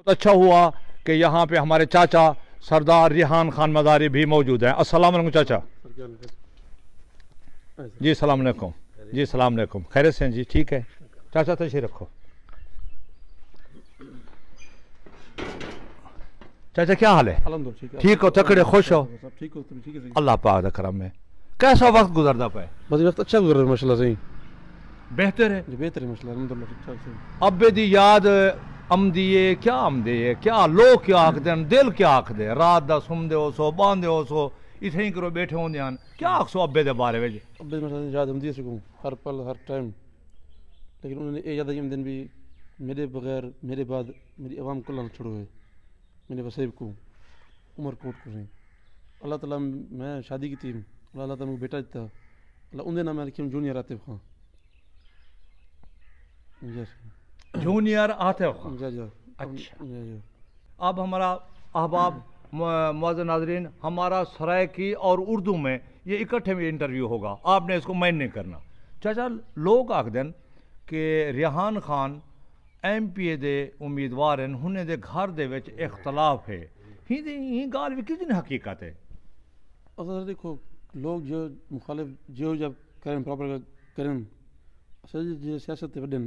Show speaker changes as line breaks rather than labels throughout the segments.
بہت اچھا ہوا کہ یہاں پہ ہمارے چاچا سردار ریحان خان مزاری بھی موجود ہیں السلام علیکم چاچا
جی السلام علیکم جی
السلام علیکم خیر سے جی ٹھیک ہے چاچا تشی رکھو چاچا کیا حال ہے ٹھیک ہو تکڑے خوش ہو اللہ پاک کرم میں کیسا وقت گزرتا پائے بس وقت اچھا گزر گزرا ماشاءاللہ صحیح بہتر ہے جی، بہتر ہے ماشاءاللہ الحمدللہ اچھا، اب بھی یاد امدیے کیا امدیے کیا لو کیا آخ دین دل کیا آخ دے رات دا سم دے ہو سو بان دے ہو سو اتھے ہی کرو بیٹھے ہوں دیان کیا آخ سو ابے دے بارے ویجے
ابے دے مرسان یاد امدیے سکوں ہر پل ہر ٹائم لیکن انہوں نے اے یاد ایم دن بھی میرے بغیر میرے بعد میری عوام کو نہ چھڑو ہے میرے بسیب کو عمر کوٹ کو رہی اللہ تعالیٰ میں شادی کی تیم اللہ اللہ تعالیٰ بیٹا جتا اللہ اندھے نام ہے لیکن جونیر آتے بخان
یہ جی، جی۔ اچھا جی، اب ہمارا احباب معذر ناظرین ہمارا سرائکی اور اردو میں یہ اکٹھے میں انٹرویو ہوگا آپ نے اس کو مین نہیں کرنا چاچا لوگ دن کہ Rehan Khan M P A دے امیدوار ہیں انہیں گھر دے وچ اختلاف ہے ہی گال بھی کتنی حقیقت ہے
دیکھو لوگ جو مخالف جو جب کریں پراپر کریں سیاست تے وڈن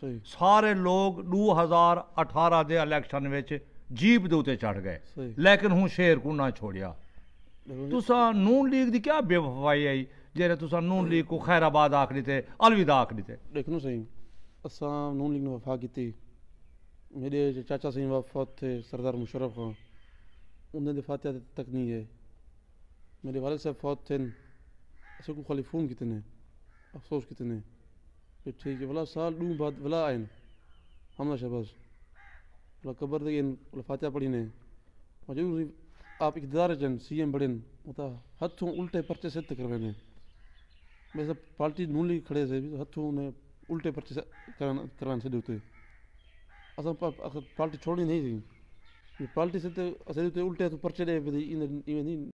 صحیح سارے لوگ دو ہزار اٹھارہ جیپ سے چڑھ گئے لیکن ہوں شیر کو نہ چھوڑیا تو جی۔ کیا بے وفائی آئی جیسا نو لیگ کو خیرآباد آلودہ آتے اصل نو لیگ نے وفا کی
میرے چاچا سی وفا تھے سردار مشرف ہاں ان دفاع تک نہیں ہے میرے والد صاحب فوت تھے اسے کو خلیفون کتنے افسوس کتنے ٹھیک ہے بلا سال دوں بات ولا ہمدش بس قبر دے تھی فاتحہ پڑھی نے مجھے آپ اقتدار سی ایم ہوتا ہتھوں الٹے پرچے سے کروے نے میں سب پارٹی نون لیگ کھڑے سے ہتھوں نے الٹے پرچے سے اصل پارٹی چھوڑنی پارٹی سے الٹے تو پرچے دے